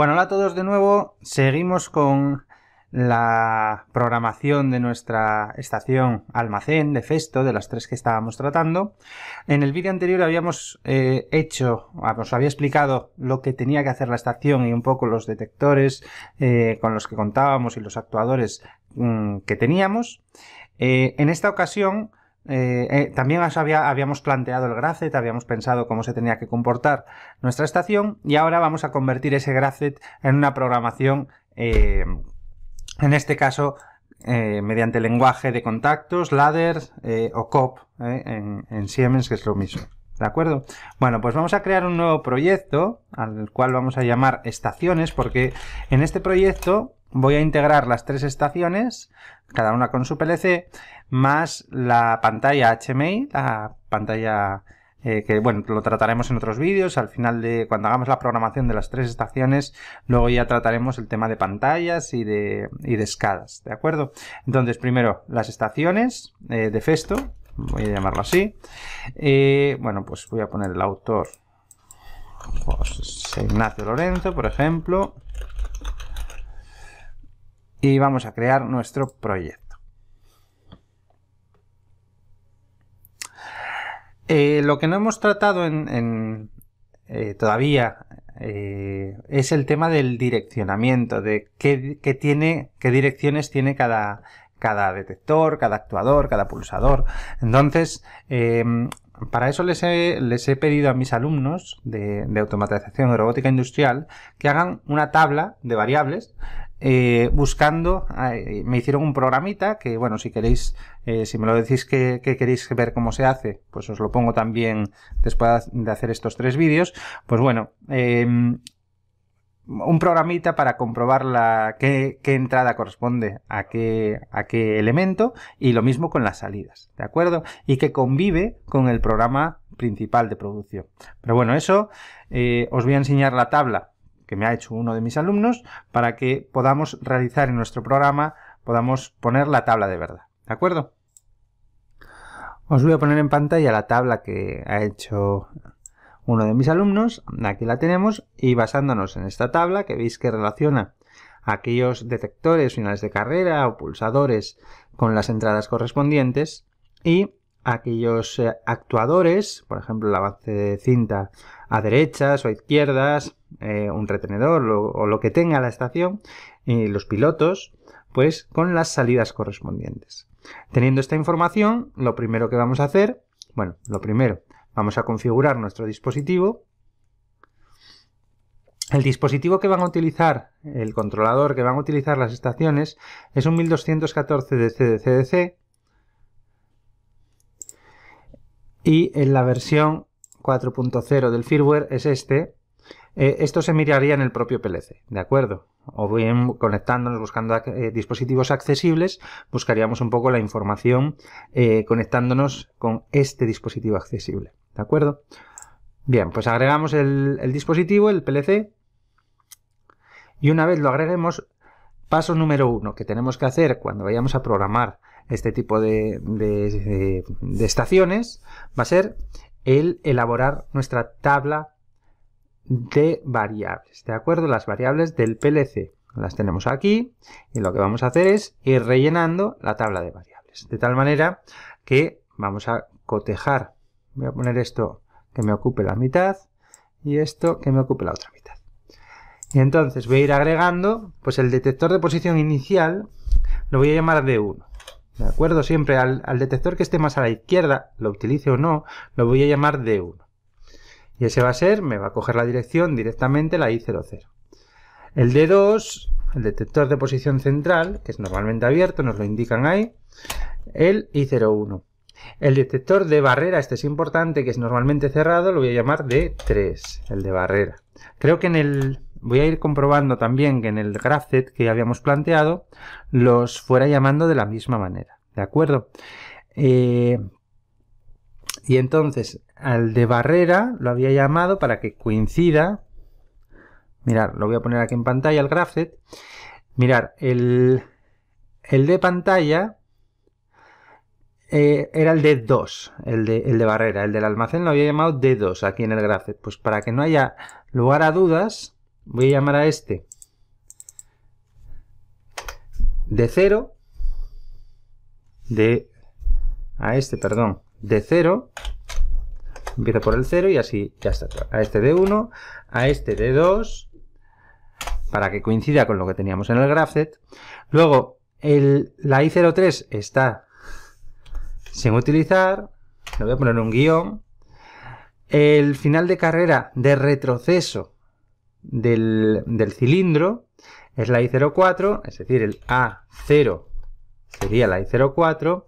Bueno, hola a todos de nuevo. Seguimos con la programación de nuestra estación almacén de Festo, de las tres que estábamos tratando. En el vídeo anterior habíamos eh, hecho, nos ah, había explicado lo que tenía que hacer la estación y un poco los detectores eh, con los que contábamos y los actuadores mm, que teníamos. Eh, en esta ocasión eh, eh, también habíamos planteado el Gracet, habíamos pensado cómo se tenía que comportar nuestra estación y ahora vamos a convertir ese GRAFET en una programación, eh, en este caso, mediante lenguaje de contactos, ladders o COP en, en, Siemens, que es lo mismo. ¿De acuerdo? Bueno, pues vamos a crear un nuevo proyecto al cual vamos a llamar estaciones porque en este proyecto voy a integrar las tres estaciones, cada una con su PLC, más la pantalla HMI, la pantalla eh, que bueno, lo trataremos en otros vídeos, al final de cuando hagamos la programación de las tres estaciones, luego ya trataremos el tema de pantallas y de, escadas, de escalas, ¿de acuerdo? Entonces, primero las estaciones eh, de Festo, voy a llamarlo así, eh, bueno, pues voy a poner el autor Ignacio Lorenzo, por ejemplo, y vamos a crear nuestro proyecto. Eh, lo que no hemos tratado en, eh, todavía eh, es el tema del direccionamiento, de qué, tiene, qué direcciones tiene cada, cada detector, cada actuador, cada pulsador. Entonces, para eso les he, les he, pedido a mis alumnos de, automatización robótica industrial que hagan una tabla de variables eh, buscando, eh, me hicieron un programita que, bueno, si queréis, eh, si me lo decís que, queréis ver cómo se hace, pues os lo pongo también después de hacer estos tres vídeos. Pues bueno, em, un programita para comprobar la, qué, entrada corresponde a qué, a qué elemento y lo mismo con las salidas, ¿de acuerdo? Y que convive con el programa principal de producción. Pero bueno, eso os voy a enseñar la tabla que me ha hecho uno de mis alumnos para que podamos realizar en nuestro programa, podamos poner la tabla de verdad. ¿De acuerdo? Os voy a poner en pantalla la tabla que ha hecho uno de mis alumnos. Aquí la tenemos y basándonos en esta tabla que veis que relaciona aquellos detectores finales de carrera o pulsadores con las entradas correspondientes y aquellos eh, actuadores, por ejemplo la base de cinta a derechas o a izquierdas, eh, un retenedor o, lo que tenga la estación, y los pilotos, pues con las salidas correspondientes. Teniendo esta información, lo primero que vamos a hacer, bueno, lo primero, vamos a configurar nuestro dispositivo. El dispositivo que van a utilizar, el controlador que van a utilizar las estaciones, es un 1214 de CDCDC, y en la versión 4.0 del firmware es este. Eh, esto se miraría en el propio PLC, ¿de acuerdo? O bien conectándonos, buscando eh, dispositivos accesibles, buscaríamos un poco la información eh, conectándonos con este dispositivo accesible, ¿de acuerdo? Bien, pues agregamos el, dispositivo, el PLC, y una vez lo agreguemos, paso número uno que tenemos que hacer cuando vayamos a programar este tipo de estaciones va a ser el elaborar nuestra tabla de variables, ¿de acuerdo? Las variables del PLC las tenemos aquí y lo que vamos a hacer es ir rellenando la tabla de variables, de tal manera que vamos a cotejar, voy a poner esto que me ocupe la mitad y esto que me ocupe la otra mitad. Y entonces voy a ir agregando, pues el detector de posición inicial lo voy a llamar D1. ¿De acuerdo? Siempre al, detector que esté más a la izquierda, lo utilice o no, lo voy a llamar D1. Y ese va a ser, me va a coger la dirección directamente, la I00. El D2, el detector de posición central, que es normalmente abierto, nos lo indican ahí, el I01. El detector de barrera, este es importante, que es normalmente cerrado, lo voy a llamar D3, el de barrera. Creo que en el voy a ir comprobando también que en el grafet que habíamos planteado los fuera llamando de la misma manera, ¿de acuerdo? Eh, y entonces al de barrera lo había llamado para que coincida, mirad, lo voy a poner aquí en pantalla el graph mirad, mirar, el, el de pantalla eh, era el de 2 el de, el de barrera, el del almacén lo había llamado D2 aquí en el graph pues para que no haya lugar a dudas, voy a llamar a este de 0, de, a este, perdón, de 0, empieza por el 0 y así ya está, a este de 1, a este de 2, para que coincida con lo que teníamos en el set, luego el, la i03 está sin utilizar, le voy a poner un guión, el final de carrera de retroceso del, cilindro es la I04, es decir, el A0 sería la I04,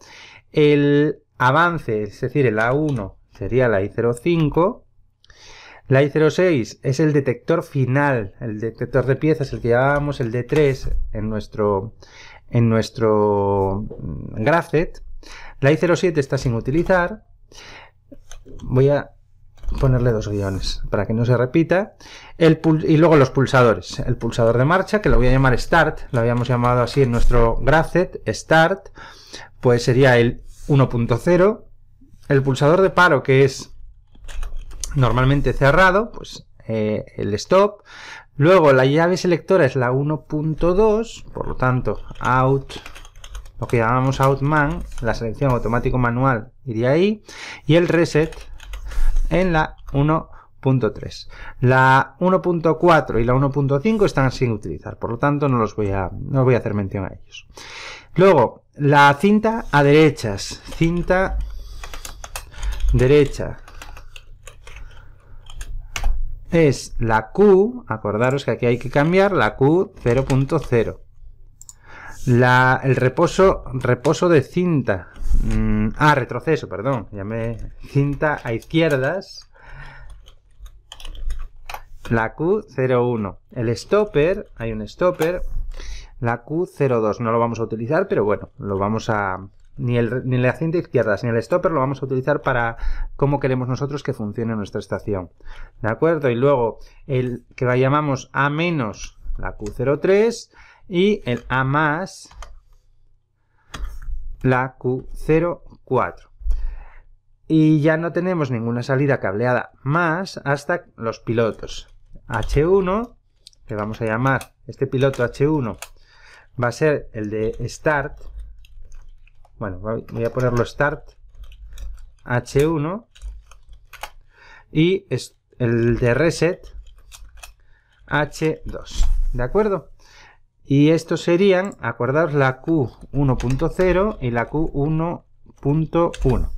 el avance, es decir, el A1 sería la I05, la I06 es el detector final, el detector de piezas, el que llamábamos el D3 en nuestro, en nuestro Grafet. La I07 está sin utilizar. Voy a ponerle dos guiones para que no se repita. El y luego los pulsadores. El pulsador de marcha, que lo voy a llamar Start, lo habíamos llamado así en nuestro Gracet, Start, pues sería el 1.0. El pulsador de paro, que es normalmente cerrado, pues eh, el Stop. Luego la llave selectora es la 1.2, por lo tanto, Out lo que llamamos Outman, la selección automático manual iría ahí, y el reset en la 1.3. La 1.4 y la 1.5 están sin utilizar, por lo tanto no los voy a, no voy a hacer mención a ellos. Luego, la cinta a derechas, cinta derecha, es la Q, acordaros que aquí hay que cambiar la Q 0.0 el reposo, reposo de cinta. Mm, ah, retroceso, perdón. Llamé cinta a izquierdas. La Q01. El stopper, hay un stopper. La Q02 no lo vamos a utilizar, pero bueno, lo vamos a... Ni, el, la cinta izquierdas ni el stopper lo vamos a utilizar para cómo queremos nosotros que funcione nuestra estación. ¿De acuerdo? Y luego el que llamamos A-, menos la Q03, y el A más la Q04. Y ya no tenemos ninguna salida cableada más hasta los pilotos. H1, que vamos a llamar este piloto H1, va a ser el de Start. Bueno, voy a ponerlo Start H1. Y el de Reset H2. ¿De acuerdo? Y estos serían, acordaos, la Q1.0 y la Q1.1.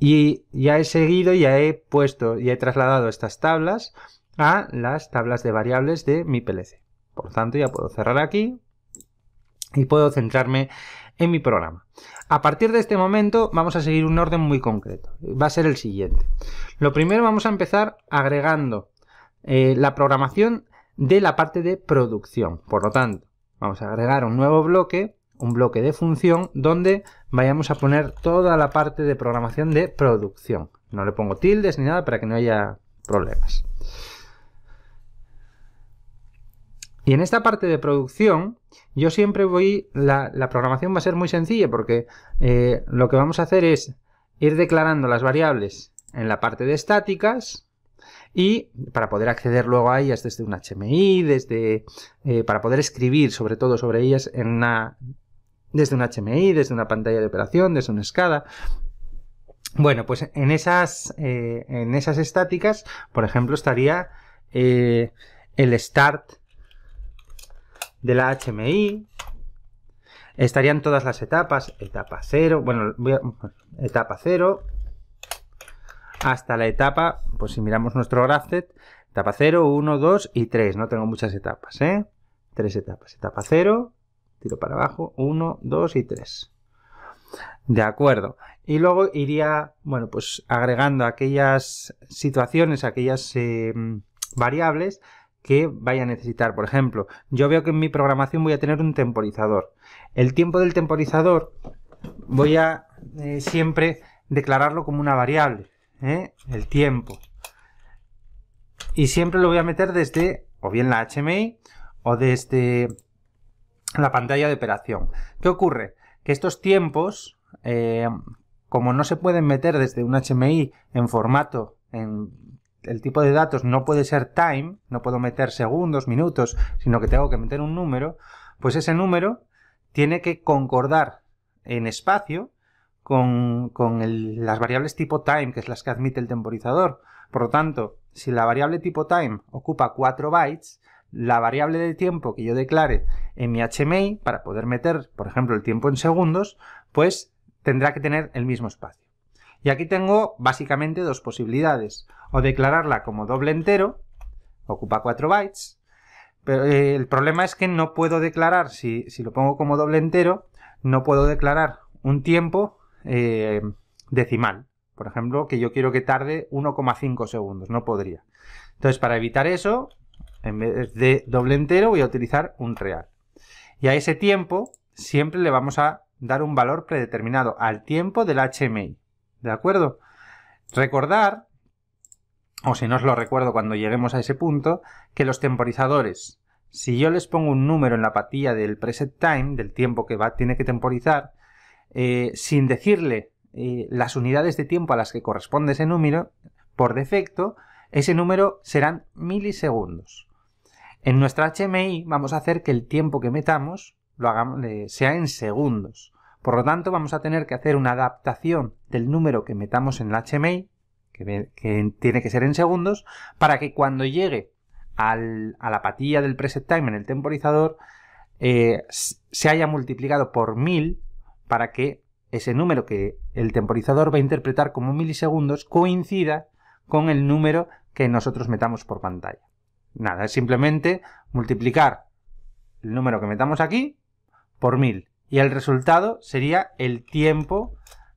Y ya he seguido, ya he puesto, y he trasladado estas tablas a las tablas de variables de mi PLC. Por tanto, ya puedo cerrar aquí y puedo centrarme en mi programa. A partir de este momento vamos a seguir un orden muy concreto. Va a ser el siguiente. Lo primero vamos a empezar agregando eh, la programación de la parte de producción. Por lo tanto, vamos a agregar un nuevo bloque, un bloque de función, donde vayamos a poner toda la parte de programación de producción. No le pongo tildes ni nada para que no haya problemas. Y en esta parte de producción, yo siempre voy, la, programación va a ser muy sencilla porque eh, lo que vamos a hacer es ir declarando las variables en la parte de estáticas, y para poder acceder luego a ellas desde un HMI, desde, eh, para poder escribir sobre todo sobre ellas en una, desde un HMI, desde una pantalla de operación, desde una escada. Bueno, pues en esas, eh, en esas estáticas, por ejemplo, estaría eh, el start de la HMI, estarían todas las etapas, etapa cero bueno, etapa 0, hasta la etapa, pues si miramos nuestro set, etapa 0, 1, 2 y 3. No tengo muchas etapas, ¿eh? Tres etapas. Etapa 0, tiro para abajo, 1, 2 y 3. De acuerdo. Y luego iría, bueno, pues agregando aquellas situaciones, aquellas eh, variables que vaya a necesitar. Por ejemplo, yo veo que en mi programación voy a tener un temporizador. El tiempo del temporizador voy a eh, siempre declararlo como una variable. ¿eh? el tiempo. Y siempre lo voy a meter desde o bien la HMI o desde la pantalla de operación. ¿Qué ocurre? Que estos tiempos, eh, como no se pueden meter desde un HMI en formato, en el tipo de datos no puede ser time, no puedo meter segundos, minutos, sino que tengo que meter un número, pues ese número tiene que concordar en espacio con, las variables tipo time, que es las que admite el temporizador. Por lo tanto, si la variable tipo time ocupa 4 bytes, la variable de tiempo que yo declare en mi HMI, para poder meter, por ejemplo, el tiempo en segundos, pues tendrá que tener el mismo espacio. Y aquí tengo básicamente dos posibilidades. O declararla como doble entero, ocupa 4 bytes, pero eh, el problema es que no puedo declarar, si, si lo pongo como doble entero, no puedo declarar un tiempo eh, decimal. Por ejemplo, que yo quiero que tarde 1,5 segundos, no podría. Entonces, para evitar eso, en vez de doble entero, voy a utilizar un real. Y a ese tiempo siempre le vamos a dar un valor predeterminado al tiempo del HMI. ¿De acuerdo? Recordar, o si no os lo recuerdo cuando lleguemos a ese punto, que los temporizadores, si yo les pongo un número en la patilla del preset time, del tiempo que va, tiene que temporizar, eh, sin decirle eh, las unidades de tiempo a las que corresponde ese número, por defecto, ese número serán milisegundos. En nuestra HMI vamos a hacer que el tiempo que metamos lo hagamos, eh, sea en segundos. Por lo tanto, vamos a tener que hacer una adaptación del número que metamos en la HMI, que, tiene que ser en segundos, para que cuando llegue a la patilla del preset time en el temporizador se haya multiplicado por 1000 para que ese número que el temporizador va a interpretar como milisegundos coincida con el número que nosotros metamos por pantalla. Nada, es simplemente multiplicar el número que metamos aquí por mil. y el resultado sería el tiempo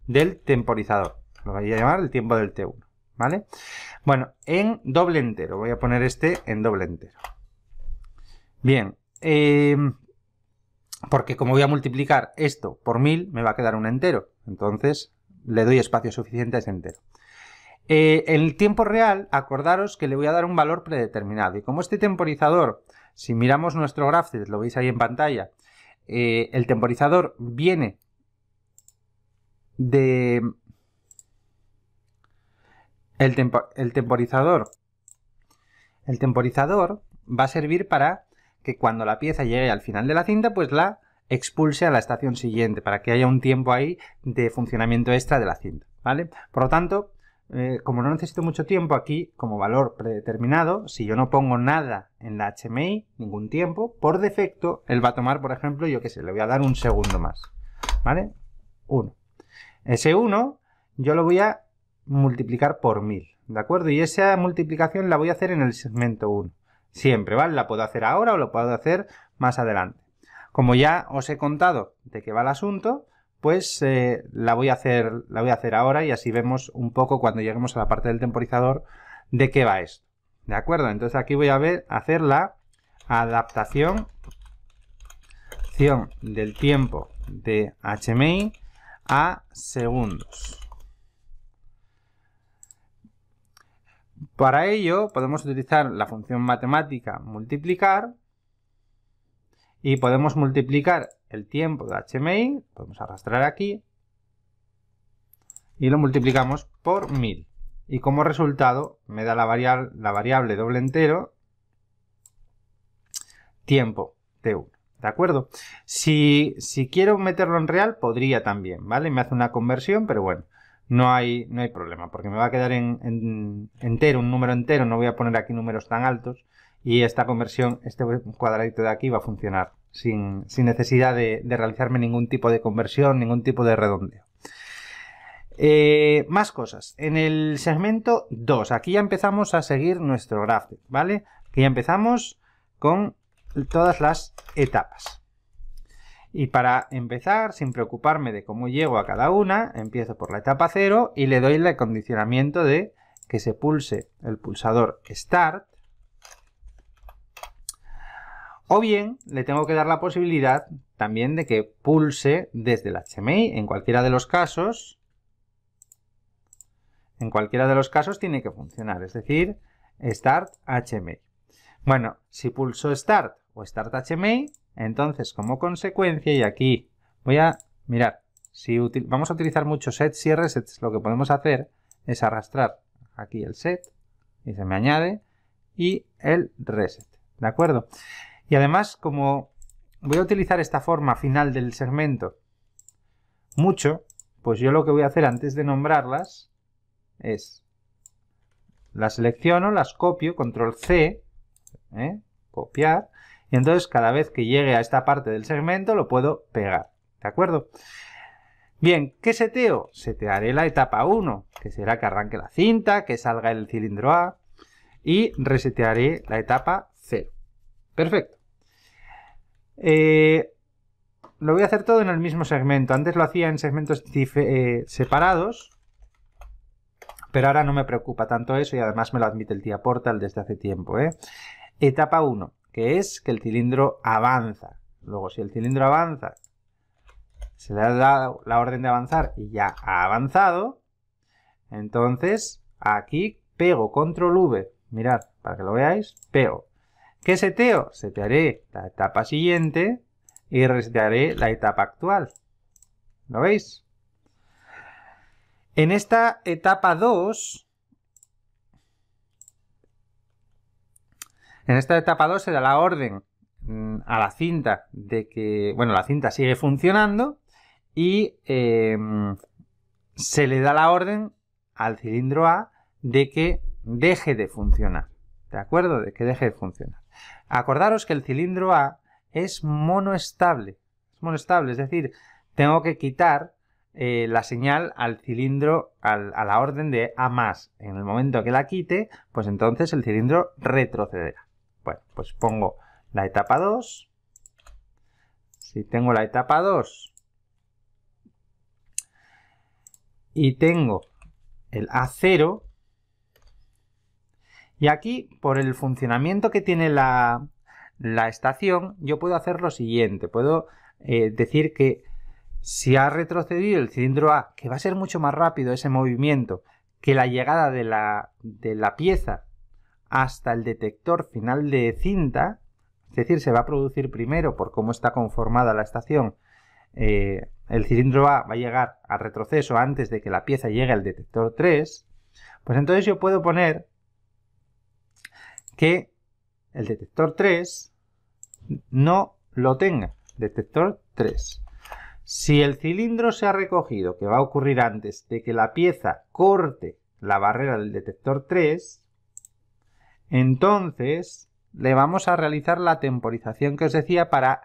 del temporizador. Lo voy a llamar el tiempo del T1, ¿vale? Bueno, en doble entero, voy a poner este en doble entero. Bien, eh, porque como voy a multiplicar esto por 1000, me va a quedar un entero. Entonces le doy espacio suficiente a ese entero. Eh, en el tiempo real, acordaros que le voy a dar un valor predeterminado. Y como este temporizador, si miramos nuestro gráfico, lo veis ahí en pantalla, eh, el temporizador viene de... El, el temporizador. El temporizador va a servir para que cuando la pieza llegue al final de la cinta, pues la expulse a la estación siguiente, para que haya un tiempo ahí de funcionamiento extra de la cinta, ¿vale? Por lo tanto, eh, como no necesito mucho tiempo aquí, como valor predeterminado, si yo no pongo nada en la HMI, ningún tiempo, por defecto, él va a tomar, por ejemplo, yo qué sé, le voy a dar un segundo más, ¿vale? 1. Ese 1 yo lo voy a multiplicar por 1000, ¿de acuerdo? Y esa multiplicación la voy a hacer en el segmento 1 siempre, ¿vale? La puedo hacer ahora o lo puedo hacer más adelante. Como ya os he contado de qué va el asunto, pues eh, la, voy a hacer, la voy a hacer ahora y así vemos un poco cuando lleguemos a la parte del temporizador de qué va esto. ¿De acuerdo? Entonces aquí voy a ver, hacer la adaptación del tiempo de HMI a segundos. Para ello podemos utilizar la función matemática multiplicar y podemos multiplicar el tiempo de HMI, podemos arrastrar aquí y lo multiplicamos por 1000 y como resultado me da la, variable, la variable doble entero tiempo T1. ¿De acuerdo? Si, si quiero meterlo en real, podría también, ¿vale? Me hace una conversión, pero bueno no hay, no hay problema, porque me va a quedar en, entero, un número entero, no voy a poner aquí números tan altos y esta conversión, este cuadradito de aquí va a funcionar sin, sin necesidad de, realizarme ningún tipo de conversión, ningún tipo de redondeo. Eh, más cosas, en el segmento 2, aquí ya empezamos a seguir nuestro gráfico, ¿vale? Aquí ya empezamos con todas las etapas. Y para empezar, sin preocuparme de cómo llego a cada una, empiezo por la etapa 0 y le doy el acondicionamiento de que se pulse el pulsador Start. O bien le tengo que dar la posibilidad también de que pulse desde el HMI. En cualquiera de los casos, en cualquiera de los casos tiene que funcionar, es decir, Start HMI. Bueno, si pulso Start o Start HMI, entonces, como consecuencia, y aquí voy a mirar, si vamos a utilizar muchos sets y resets, lo que podemos hacer es arrastrar aquí el set, y se me añade, y el reset, ¿de acuerdo? Y además, como voy a utilizar esta forma final del segmento mucho, pues yo lo que voy a hacer antes de nombrarlas es las selecciono, las copio, control C, ¿eh? copiar, y entonces cada vez que llegue a esta parte del segmento lo puedo pegar. ¿De acuerdo? Bien, ¿qué seteo? Setearé la etapa 1, que será que arranque la cinta, que salga el cilindro A, y resetearé la etapa 0. Perfecto. Eh, lo voy a hacer todo en el mismo segmento. Antes lo hacía en segmentos eh, separados, pero ahora no me preocupa tanto eso y además me lo admite el tía Portal desde hace tiempo. ¿eh? Etapa 1 que es que el cilindro avanza. Luego, si el cilindro avanza, se le ha dado la orden de avanzar y ya ha avanzado, entonces aquí pego control V, mirad, para que lo veáis, pego. ¿Qué seteo? Setearé la etapa siguiente y resetearé la etapa actual. ¿Lo veis? En esta etapa 2 En esta etapa 2 se da la orden mm, a la cinta de que, bueno, la cinta sigue funcionando y em, se le da la orden al cilindro A de que deje de funcionar. ¿De acuerdo? De que deje de funcionar. Acordaros que el cilindro A es monoestable. Es monoestable, es decir, tengo que quitar eh, la señal al cilindro, a la orden de A más. En el momento que la quite, pues entonces el cilindro retrocederá. Bueno, pues pongo la etapa 2. Si tengo la etapa 2 y tengo el A0, y aquí, por el funcionamiento que tiene la, estación, yo puedo hacer lo siguiente. Puedo eh, decir que si ha retrocedido el cilindro A, que va a ser mucho más rápido ese movimiento que la llegada de la pieza hasta el detector final de cinta, es decir, se va a producir primero por cómo está conformada la estación. Eh, el cilindro va a llegar a retroceso antes de que la pieza llegue al detector 3, pues entonces yo puedo poner que el detector 3 no lo tenga. Detector 3. Si el cilindro se ha recogido, que va a ocurrir antes de que la pieza corte la barrera del detector 3, entonces, le vamos a realizar la temporización que os decía para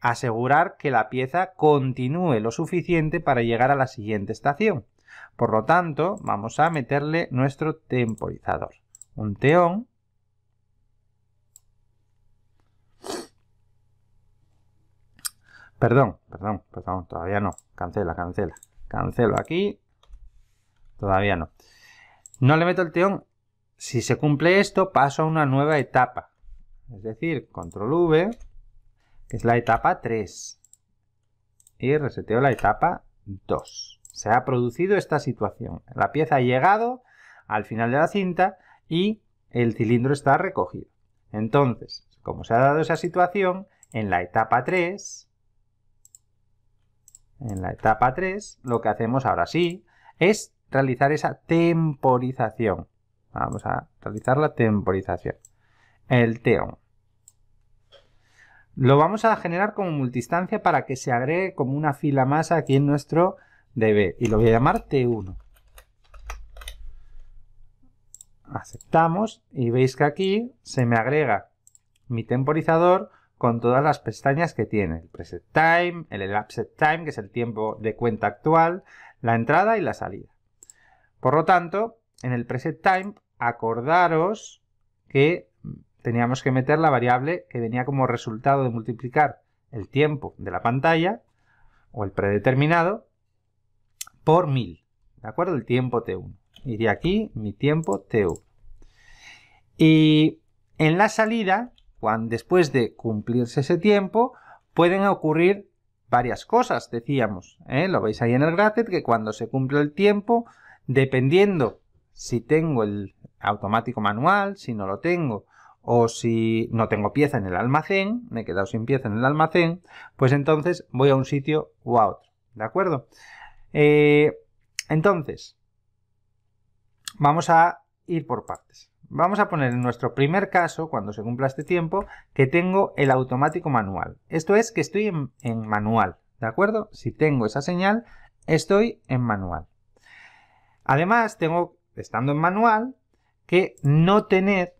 asegurar que la pieza continúe lo suficiente para llegar a la siguiente estación. Por lo tanto, vamos a meterle nuestro temporizador. Un teón. Perdón, perdón, perdón, todavía no. Cancela, cancela. Cancelo aquí. Todavía no. No le meto el teón si se cumple esto, paso a una nueva etapa. Es decir, control V, que es la etapa 3. Y reseteo la etapa 2. Se ha producido esta situación. La pieza ha llegado al final de la cinta y el cilindro está recogido. Entonces, como se ha dado esa situación, en la etapa 3, en la etapa 3, lo que hacemos ahora sí es realizar esa temporización. Vamos a realizar la temporización. El T1. Lo vamos a generar como multistancia para que se agregue como una fila más aquí en nuestro DB. Y lo voy a llamar T1. Aceptamos y veis que aquí se me agrega mi temporizador con todas las pestañas que tiene. El preset time, el elapsed time, que es el tiempo de cuenta actual, la entrada y la salida. Por lo tanto, en el preset time, acordaros que teníamos que meter la variable que venía como resultado de multiplicar el tiempo de la pantalla o el predeterminado por 1000, ¿de acuerdo? El tiempo T1. Iría aquí mi tiempo T1. Y en la salida, cuando, después de cumplirse ese tiempo, pueden ocurrir varias cosas, decíamos. ¿eh? Lo veis ahí en el gráfico que cuando se cumple el tiempo, dependiendo si tengo el automático manual, si no lo tengo, o si no tengo pieza en el almacén, me he quedado sin pieza en el almacén, pues entonces voy a un sitio u a otro. ¿De acuerdo? Eh, entonces, vamos a ir por partes. Vamos a poner en nuestro primer caso, cuando se cumpla este tiempo, que tengo el automático manual. Esto es que estoy en, en manual, ¿de acuerdo? Si tengo esa señal, estoy en manual. Además, tengo estando en manual, que no tener,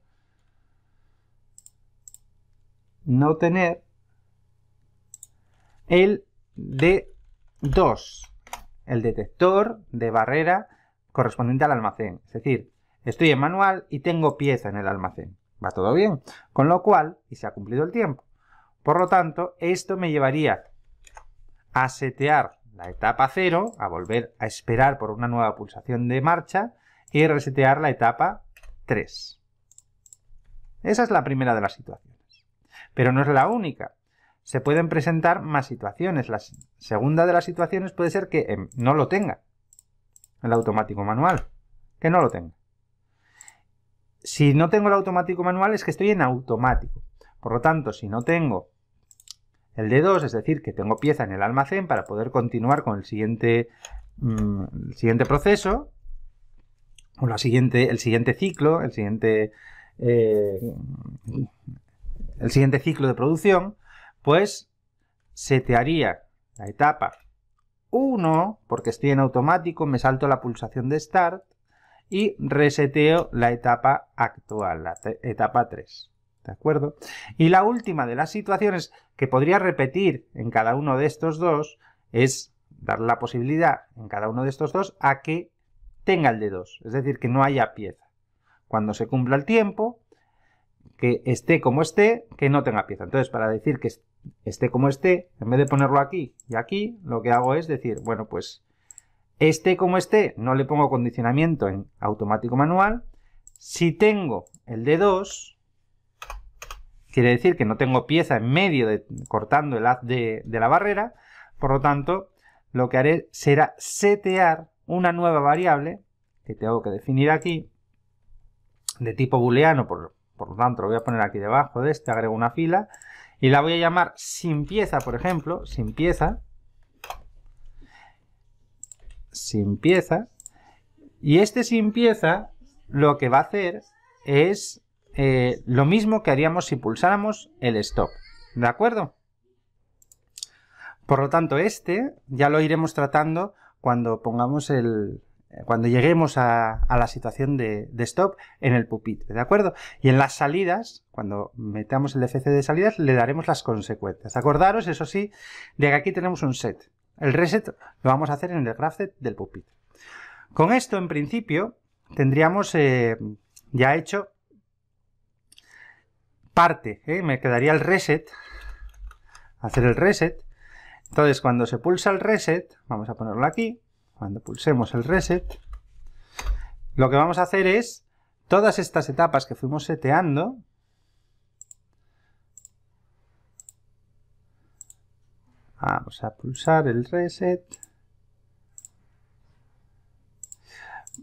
no tener el D2, el detector de barrera correspondiente al almacén. Es decir, estoy en manual y tengo pieza en el almacén. Va todo bien. Con lo cual, y se ha cumplido el tiempo. Por lo tanto, esto me llevaría a setear la etapa 0, a volver a esperar por una nueva pulsación de marcha, y resetear la etapa 3. Esa es la primera de las situaciones. Pero no es la única. Se pueden presentar más situaciones. La segunda de las situaciones puede ser que em, no lo tenga. El automático manual. Que no lo tenga. Si no tengo el automático manual es que estoy en automático. Por lo tanto, si no tengo el D2, es decir, que tengo pieza en el almacén para poder continuar con el siguiente, mm, el siguiente proceso, o el siguiente ciclo, el siguiente, eh, el siguiente ciclo de producción, pues se te haría la etapa 1, porque estoy en automático, me salto la pulsación de Start y reseteo la etapa actual, la etapa 3. ¿De acuerdo? Y la última de las situaciones que podría repetir en cada uno de estos dos es dar la posibilidad en cada uno de estos dos a que tenga el d 2, es decir, que no haya pieza. Cuando se cumpla el tiempo, que esté como esté, que no tenga pieza. Entonces, para decir que esté como esté, en vez de ponerlo aquí y aquí, lo que hago es decir, bueno, pues esté como esté, no le pongo condicionamiento en automático manual. Si tengo el de 2, quiere decir que no tengo pieza en medio de, cortando el haz de, de la barrera, por lo tanto, lo que haré será setear una nueva variable que tengo que definir aquí de tipo booleano, por, lo tanto lo voy a poner aquí debajo de este, agrego una fila y la voy a llamar sin pieza, por ejemplo, sin pieza, sin pieza y este sin pieza lo que va a hacer es eh, lo mismo que haríamos si pulsáramos el stop, ¿de acuerdo? Por lo tanto, este ya lo iremos tratando cuando pongamos el, eh, cuando lleguemos a, la situación de, stop en el pupitre, ¿de acuerdo? Y en las salidas, cuando metamos el FC de salidas, le daremos las consecuencias. Acordaros, eso sí, de que aquí tenemos un set. El reset lo vamos a hacer en el graph set del pupitre. Con esto, en principio, tendríamos eh, ya hecho parte, ¿eh? me quedaría el reset, hacer el reset, entonces, cuando se pulsa el reset, vamos a ponerlo aquí, cuando pulsemos el reset, lo que vamos a hacer es todas estas etapas que fuimos seteando, vamos a pulsar el reset,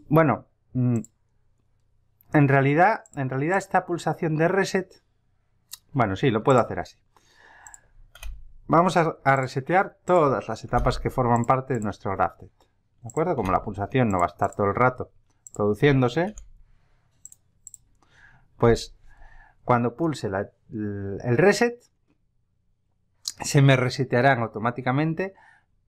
bueno, mm, en realidad, en realidad esta pulsación de reset, bueno, sí, lo puedo hacer así vamos a, resetear todas las etapas que forman parte de nuestro grafted. ¿De acuerdo? Como la pulsación no va a estar todo el rato produciéndose, pues cuando pulse el reset, se me resetearán automáticamente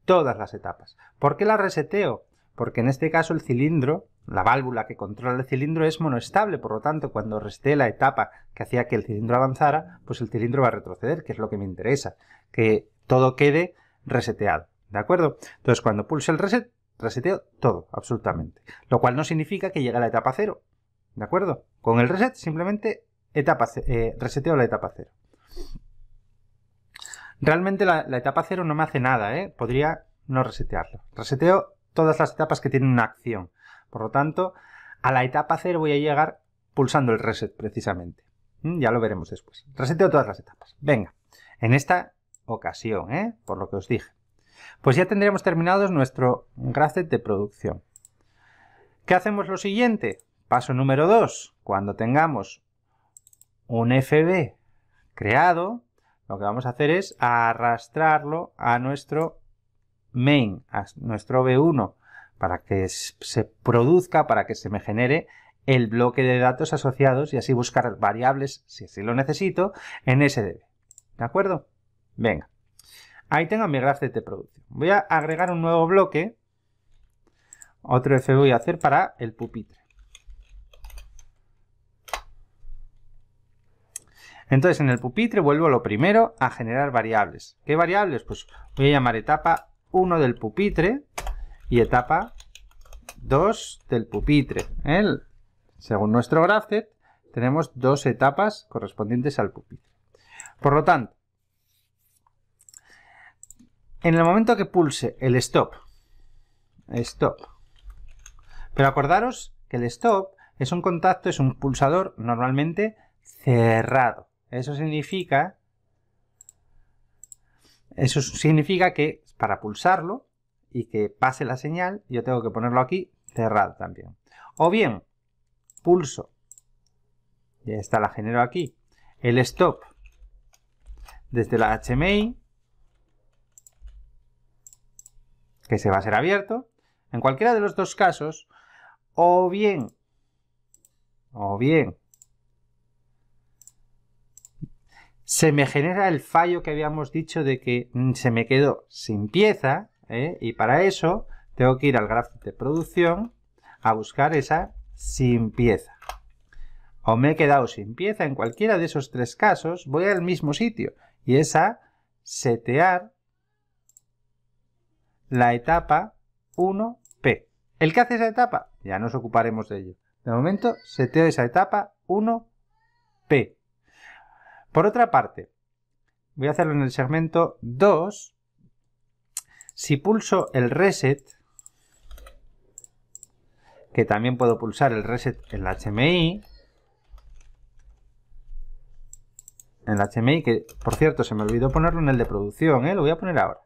todas las etapas. ¿Por qué la reseteo? porque en este caso el cilindro, la válvula que controla el cilindro es monoestable, por lo tanto cuando resté la etapa que hacía que el cilindro avanzara, pues el cilindro va a retroceder, que es lo que me interesa, que todo quede reseteado, ¿de acuerdo? Entonces cuando pulse el reset, reseteo todo, absolutamente, lo cual no significa que llegue a la etapa cero, ¿de acuerdo? Con el reset simplemente etapa, eh, reseteo la etapa cero. Realmente la, etapa cero no me hace nada, ¿eh? Podría no resetearlo. Reseteo todas las etapas que tienen una acción. Por lo tanto, a la etapa 0 voy a llegar pulsando el reset precisamente. Mm, ya lo veremos después. Reseteo todas las etapas. Venga, en esta ocasión, ¿eh? por lo que os dije. Pues ya tendremos terminado nuestro graphset de producción. ¿Qué hacemos lo siguiente? Paso número 2. Cuando tengamos un FB creado, lo que vamos a hacer es arrastrarlo a nuestro main a nuestro b 1 para que se produzca, para que se me genere el bloque de datos asociados y así buscar variables, si así lo necesito, en SDB. ¿De acuerdo? Venga. Ahí tengo mi graph de producción. Voy a agregar un nuevo bloque. Otro F voy a hacer para el pupitre. Entonces en el pupitre vuelvo a lo primero a generar variables. ¿Qué variables? Pues voy a llamar etapa uno del pupitre y etapa 2 del pupitre. Según nuestro grafted, tenemos dos etapas correspondientes al pupitre. Por lo tanto, en el momento que pulse el stop, stop, pero acordaros que el stop es un contacto, es un pulsador normalmente cerrado. Eso significa, eso significa que para pulsarlo y que pase la señal, yo tengo que ponerlo aquí cerrado también. O bien, pulso, ya está, la genero aquí, el stop desde la HMI, que se va a ser abierto, en cualquiera de los dos casos, o bien, o bien, se me genera el fallo que habíamos dicho de que mm, se me quedó sin pieza ¿eh? y para eso tengo que ir al gráfico de producción a buscar esa sin pieza. O me he quedado sin pieza en cualquiera de esos tres casos, voy al mismo sitio y es a setear la etapa 1P. ¿El que hace esa etapa? Ya nos ocuparemos de ello. De momento, seteo esa etapa 1P. Por otra parte, voy a hacerlo en el segmento 2. Si pulso el reset, que también puedo pulsar el reset en la HMI, en la HMI, que por cierto se me olvidó ponerlo en el de producción, ¿eh? lo voy a poner ahora.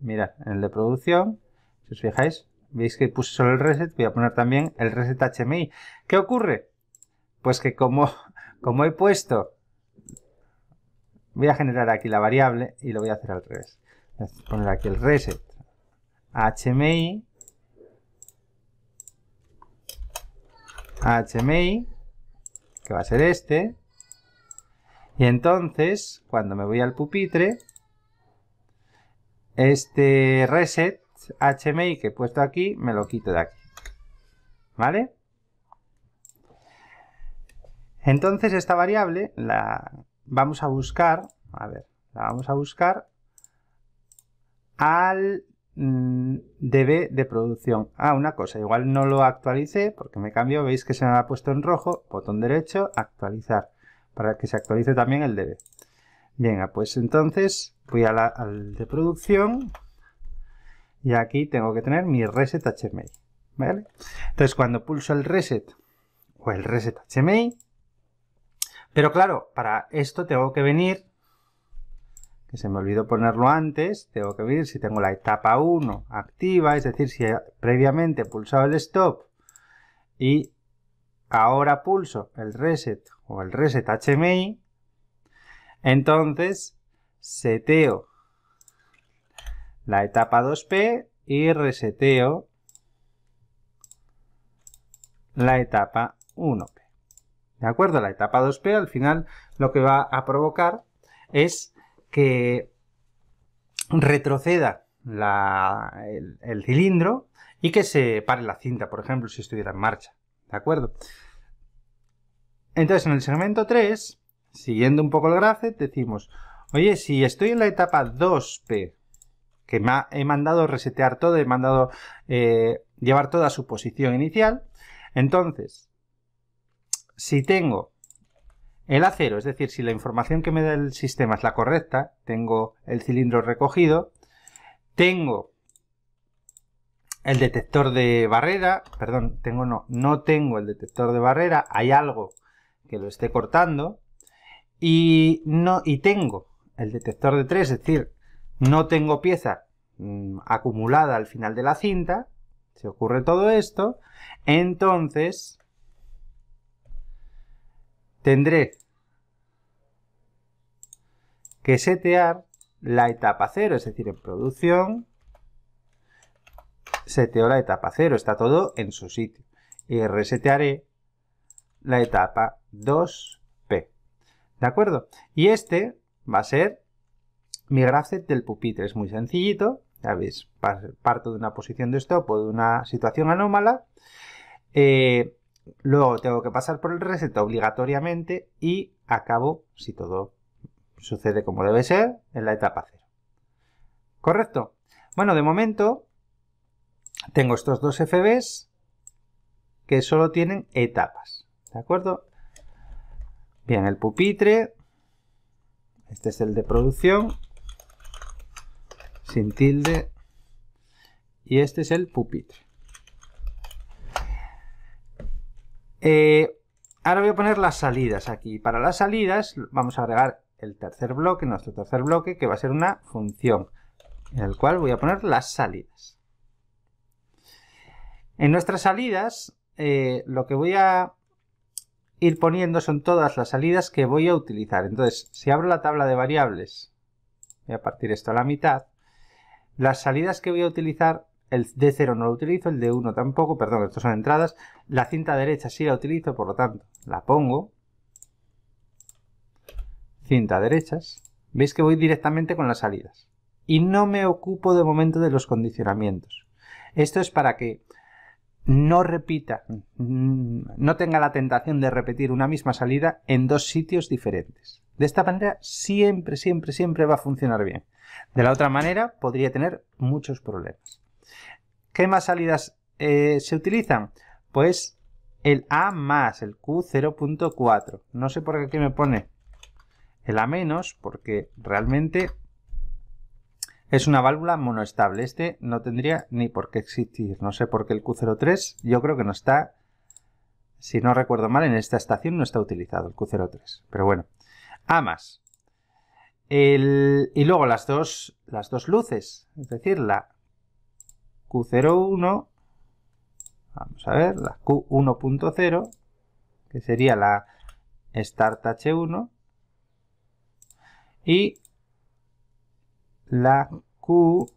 Mira, en el de producción, si os fijáis, veis que puse solo el reset, voy a poner también el reset HMI. ¿Qué ocurre? Pues que como como he puesto, voy a generar aquí la variable y lo voy a hacer al revés. Voy a poner aquí el reset HMI HMI que va a ser este y entonces cuando me voy al pupitre este reset HMI que he puesto aquí me lo quito de aquí ¿vale? Entonces esta variable la vamos a buscar, a ver, la vamos a buscar al mm, dB de producción. Ah, una cosa, igual no lo actualicé porque me cambió, veis que se me ha puesto en rojo, botón derecho, actualizar, para que se actualice también el dB. Venga, pues entonces voy al de producción y aquí tengo que tener mi reset HMI. ¿vale? Entonces cuando pulso el reset o el reset HMI, pero claro, para esto tengo que venir, que se me olvidó ponerlo antes, tengo que venir si tengo la etapa 1 activa, es decir, si he previamente pulsado el stop y ahora pulso el reset o el reset HMI, entonces seteo la etapa 2P y reseteo la etapa 1P. ¿De acuerdo? La etapa 2P al final lo que va a provocar es que retroceda el, cilindro y que se pare la cinta, por ejemplo, si estuviera en marcha. ¿De acuerdo? Entonces, en el segmento 3, siguiendo un poco el gráfico, decimos, oye, si estoy en la etapa 2P, que me ha, he mandado resetear todo, he mandado eh, llevar toda su posición inicial, entonces, si tengo el acero, es decir, si la información que me da el sistema es la correcta, tengo el cilindro recogido, tengo el detector de barrera, perdón, tengo no, no tengo el detector de barrera, hay algo que lo esté cortando y no y tengo el detector de 3, es decir, no tengo pieza mm, acumulada al final de la cinta, se ocurre todo esto, entonces tendré que setear la etapa 0, es decir, en producción seteo la etapa 0, está todo en su sitio. Y resetearé la etapa 2p. ¿De acuerdo? Y este va a ser mi set del pupitre. Es muy sencillito. Ya veis, parto de una posición de stop o de una situación anómala. Eh, Luego tengo que pasar por el reset obligatoriamente y acabo, si todo sucede como debe ser, en la etapa 0. ¿Correcto? Bueno, de momento tengo estos dos FBs que solo tienen etapas. ¿De acuerdo? Bien, el pupitre. Este es el de producción. Sin tilde. Y este es el pupitre. Eh, ahora voy a poner las salidas aquí. Para las salidas vamos a agregar el tercer bloque, nuestro tercer bloque, que va a ser una función, en el cual voy a poner las salidas. En nuestras salidas, eh, lo que voy a ir poniendo son todas las salidas que voy a utilizar. Entonces, si abro la tabla de variables, voy a partir esto a la mitad, las salidas que voy a utilizar el d 0 no lo utilizo, el d 1 tampoco, perdón, estos son entradas. La cinta derecha sí la utilizo, por lo tanto, la pongo. Cinta derechas. Veis que voy directamente con las salidas. Y no me ocupo de momento de los condicionamientos. Esto es para que no repita, mm, no tenga la tentación de repetir una misma salida en dos sitios diferentes. De esta manera siempre, siempre, siempre va a funcionar bien. De la otra manera podría tener muchos problemas. ¿Qué más salidas eh, se utilizan? Pues el A más, el Q0.4. No sé por qué aquí me pone el A menos, porque realmente es una válvula monoestable. Este no tendría ni por qué existir. No sé por qué el Q03, yo creo que no está, si no recuerdo mal, en esta estación no está utilizado el Q03. Pero bueno, A más. y luego las dos, las dos luces, es decir, la Q01, vamos a ver, la Q1.0, que sería la Start H1, y la Q,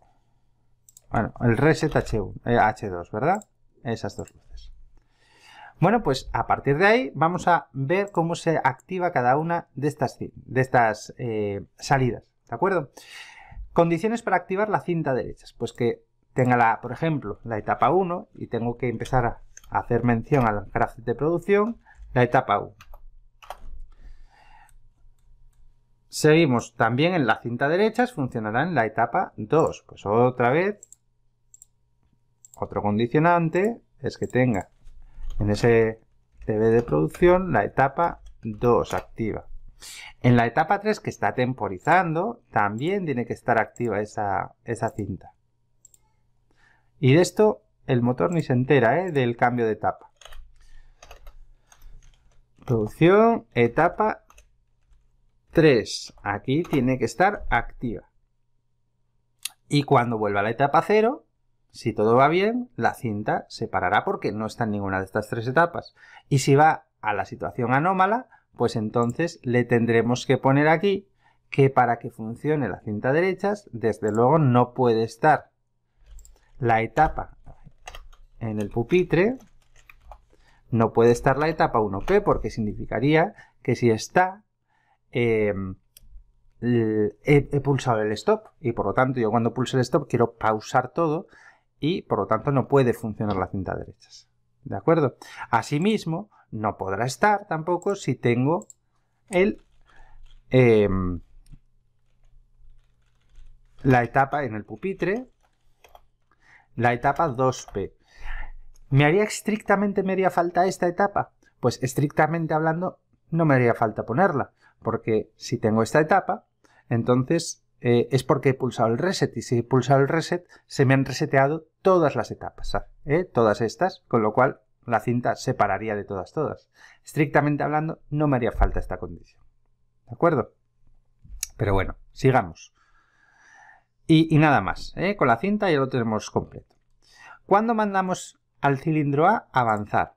bueno, el Reset H1, eh, H2, ¿verdad? Esas dos luces. Bueno, pues a partir de ahí vamos a ver cómo se activa cada una de estas, de estas eh, salidas, ¿de acuerdo? Condiciones para activar la cinta derecha, pues que tenga, la, por ejemplo, la etapa 1 y tengo que empezar a hacer mención al las de producción, la etapa 1. Seguimos también en la cinta derecha, funcionará en la etapa 2. Pues otra vez, otro condicionante es que tenga en ese TV de producción la etapa 2 activa. En la etapa 3, que está temporizando, también tiene que estar activa esa, esa cinta. Y de esto el motor ni se entera, ¿eh? Del cambio de etapa. Producción, etapa 3. Aquí tiene que estar activa. Y cuando vuelva a la etapa 0, si todo va bien, la cinta se parará porque no está en ninguna de estas tres etapas. Y si va a la situación anómala, pues entonces le tendremos que poner aquí que para que funcione la cinta derechas, desde luego no puede estar la etapa en el pupitre, no puede estar la etapa 1P porque significaría que si está, em, he, pulsado el stop y por lo tanto yo cuando pulse el stop quiero pausar todo y por lo tanto no puede funcionar la cinta derecha. ¿De acuerdo? Asimismo, no podrá estar tampoco si tengo el... Em, la etapa en el pupitre la etapa 2P. ¿Me haría estrictamente, me haría falta esta etapa? Pues estrictamente hablando, no me haría falta ponerla, porque si tengo esta etapa, entonces eh, es porque he pulsado el reset, y si he pulsado el reset, se me han reseteado todas las etapas, ¿eh? todas estas, con lo cual la cinta se pararía de todas, todas. Estrictamente hablando, no me haría falta esta condición. ¿De acuerdo? Pero bueno, sigamos. Y, nada más, ¿eh? con la cinta ya lo tenemos completo. ¿Cuándo mandamos al cilindro A avanzar?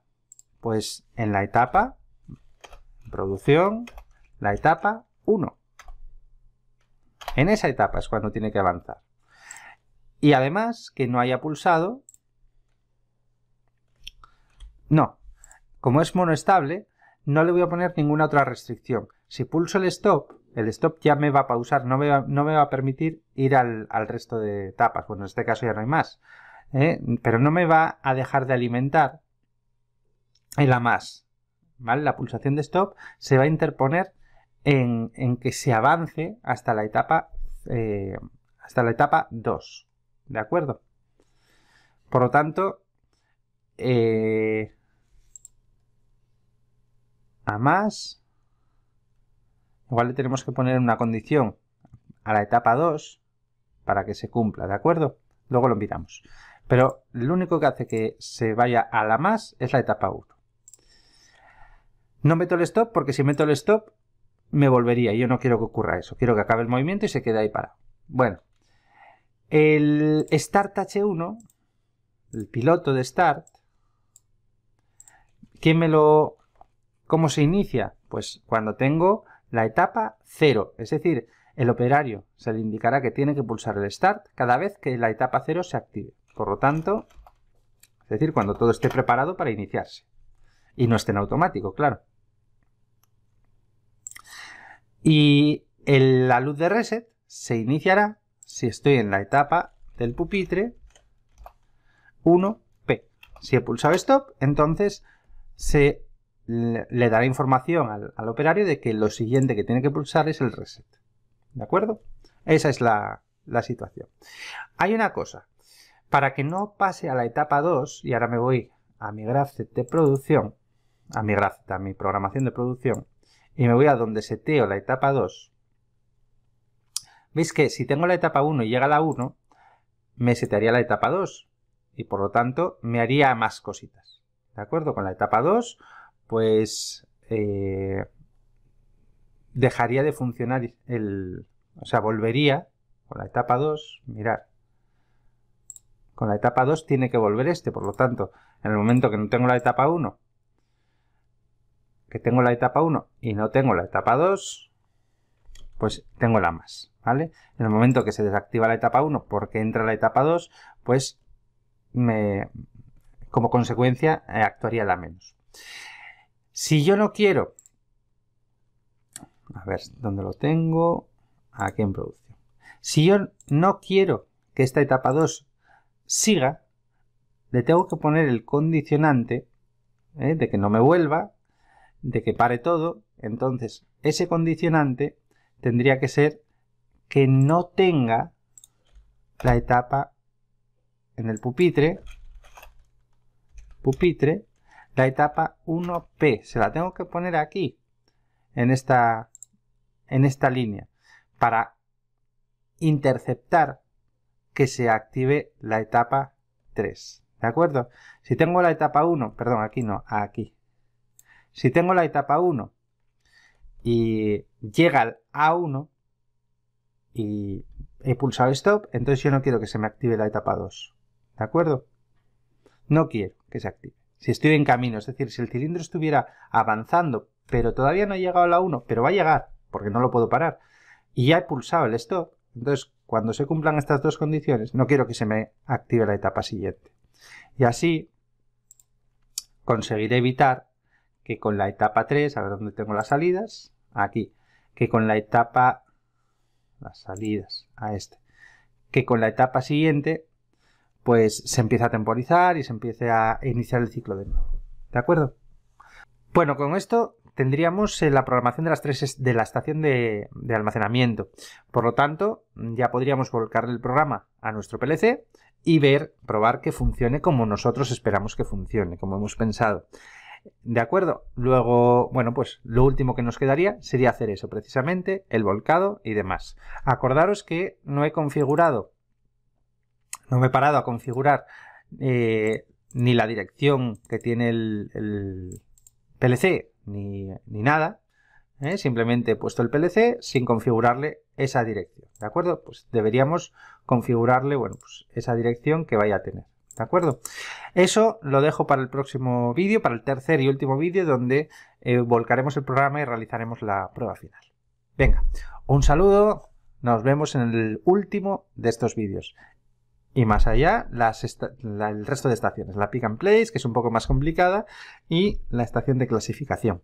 Pues en la etapa, producción, la etapa 1. En esa etapa es cuando tiene que avanzar. Y además que no haya pulsado... No, como es monoestable, no le voy a poner ninguna otra restricción. Si pulso el stop, el stop ya me va a pausar, no me va, a permitir ir al, resto de etapas. Bueno, en este caso ya no hay más. ¿eh? Pero no me va a dejar de alimentar el la más. La pulsación de stop se va a interponer en, que se avance hasta la etapa eh, hasta la etapa 2. ¿De acuerdo? Por lo tanto, eh, a más Igual le tenemos que poner una condición a la etapa 2 para que se cumpla, ¿de acuerdo? Luego lo miramos. Pero lo único que hace que se vaya a la más es la etapa 1. No meto el stop porque si meto el stop me volvería. Yo no quiero que ocurra eso. Quiero que acabe el movimiento y se quede ahí parado. Bueno, el Start H1, el piloto de Start, ¿quién me lo... ¿Cómo se inicia? Pues cuando tengo la etapa 0, es decir, el operario se le indicará que tiene que pulsar el Start cada vez que la etapa 0 se active. Por lo tanto, es decir, cuando todo esté preparado para iniciarse. Y no esté en automático, claro. Y la luz de reset se iniciará si estoy en la etapa del pupitre 1P. Si he pulsado Stop, entonces se le dará información al, operario de que lo siguiente que tiene que pulsar es el reset. ¿De acuerdo? Esa es la, situación. Hay una cosa. Para que no pase a la etapa 2, y ahora me voy a mi grafite de producción, a mi a mi programación de producción, y me voy a donde seteo la etapa 2, veis que si tengo la etapa 1 y llega la 1, me setearía la etapa 2, y por lo tanto me haría más cositas. ¿De acuerdo? Con la etapa 2 pues eh, dejaría de funcionar el... O sea, volvería con la etapa 2, mirar. Con la etapa 2 tiene que volver este, por lo tanto, en el momento que no tengo la etapa 1, que tengo la etapa 1 y no tengo la etapa 2, pues tengo la más, ¿vale? En el momento que se desactiva la etapa 1 porque entra la etapa 2, pues me, como consecuencia eh, actuaría la menos. Si yo no quiero, a ver, ¿dónde lo tengo? Aquí en producción. Si yo no quiero que esta etapa 2 siga, le tengo que poner el condicionante ¿eh? de que no me vuelva, de que pare todo. Entonces, ese condicionante tendría que ser que no tenga la etapa en el pupitre, pupitre, la etapa 1P. Se la tengo que poner aquí, en esta, en esta línea, para interceptar que se active la etapa 3. ¿De acuerdo? Si tengo la etapa 1, perdón, aquí no, aquí. Si tengo la etapa 1 y llega al A1 y he pulsado stop, entonces yo no quiero que se me active la etapa 2. ¿De acuerdo? No quiero que se active si estoy en camino, es decir, si el cilindro estuviera avanzando, pero todavía no ha llegado a la 1, pero va a llegar, porque no lo puedo parar, y ya he pulsado el stop, entonces cuando se cumplan estas dos condiciones, no quiero que se me active la etapa siguiente. Y así conseguiré evitar que con la etapa 3, a ver dónde tengo las salidas, aquí, que con la etapa, las salidas, a este, que con la etapa siguiente pues se empieza a temporizar y se empieza a iniciar el ciclo de nuevo. ¿De acuerdo? Bueno, con esto tendríamos eh, la programación de las tres de la estación de, de, almacenamiento. Por lo tanto, ya podríamos volcar el programa a nuestro PLC y ver, probar que funcione como nosotros esperamos que funcione, como hemos pensado. De acuerdo. Luego, bueno, pues lo último que nos quedaría sería hacer eso precisamente, el volcado y demás. Acordaros que no he configurado no me he parado a configurar eh, ni la dirección que tiene el, PLC ni, nada. ¿eh? Simplemente he puesto el PLC sin configurarle esa dirección. ¿De acuerdo? Pues deberíamos configurarle bueno, pues esa dirección que vaya a tener. ¿De acuerdo? Eso lo dejo para el próximo vídeo, para el tercer y último vídeo, donde eh, volcaremos el programa y realizaremos la prueba final. Venga, un saludo, nos vemos en el último de estos vídeos y más allá el resto de estaciones. La pick and place, que es un poco más complicada, y la estación de clasificación.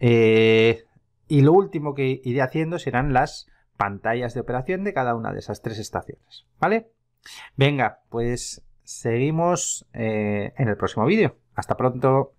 Eh, y lo último que iré haciendo serán las pantallas de operación de cada una de esas tres estaciones. ¿Vale? Venga, pues seguimos eh, en el próximo vídeo. Hasta pronto.